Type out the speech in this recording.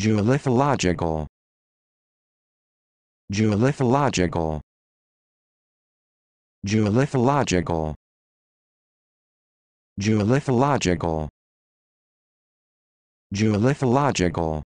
Geolithological Geolithological Geolithological Geolithological Geolithological